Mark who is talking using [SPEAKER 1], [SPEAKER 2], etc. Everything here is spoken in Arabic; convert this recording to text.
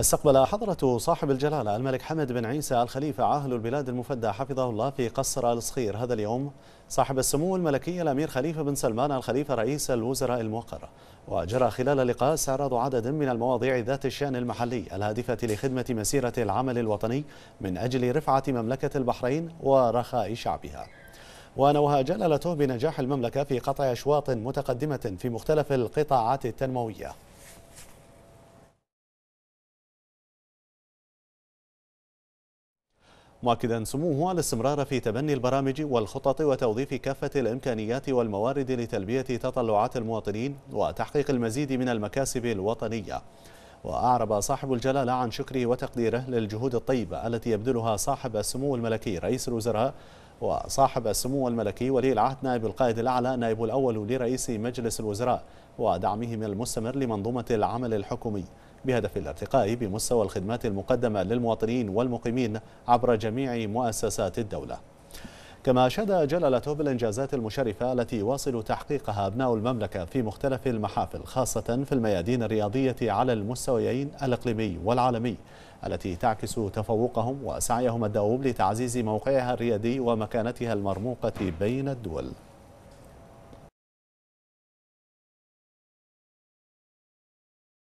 [SPEAKER 1] استقبل حضرة صاحب الجلالة الملك حمد بن عيسى الخليفة عاهل البلاد المفدى حفظه الله في
[SPEAKER 2] قصر الصخير هذا اليوم صاحب السمو الملكي الأمير خليفة بن سلمان الخليفة رئيس الوزراء الموقر وجرى خلال اللقاء استعراض عدد من المواضيع ذات الشأن المحلي الهادفة لخدمة مسيرة العمل الوطني من أجل رفعة مملكة البحرين ورخاء شعبها ونوها جلالته بنجاح المملكة في قطع أشواط متقدمة
[SPEAKER 1] في مختلف القطاعات التنموية مؤكدا سموه على الاستمرار في
[SPEAKER 2] تبني البرامج والخطط وتوظيف كافة الإمكانيات والموارد لتلبية تطلعات المواطنين وتحقيق المزيد من المكاسب الوطنية وأعرب صاحب الجلالة عن شكره وتقديره للجهود الطيبة التي يبذلها صاحب السمو الملكي رئيس الوزراء وصاحب السمو الملكي ولي العهد نائب القائد الأعلى نائب الأول لرئيس مجلس الوزراء ودعمهم المستمر لمنظومة العمل الحكومي بهدف الارتقاء بمستوى الخدمات المقدمة للمواطنين والمقيمين عبر جميع مؤسسات الدولة كما أشاد جلالته بالإنجازات المشرفة التي يواصل تحقيقها أبناء المملكة في مختلف المحافل خاصة في الميادين الرياضية على المستويين الإقليمي والعالمي التي تعكس تفوقهم وسعيهم الدؤوب لتعزيز موقعها الريادي
[SPEAKER 1] ومكانتها المرموقة بين الدول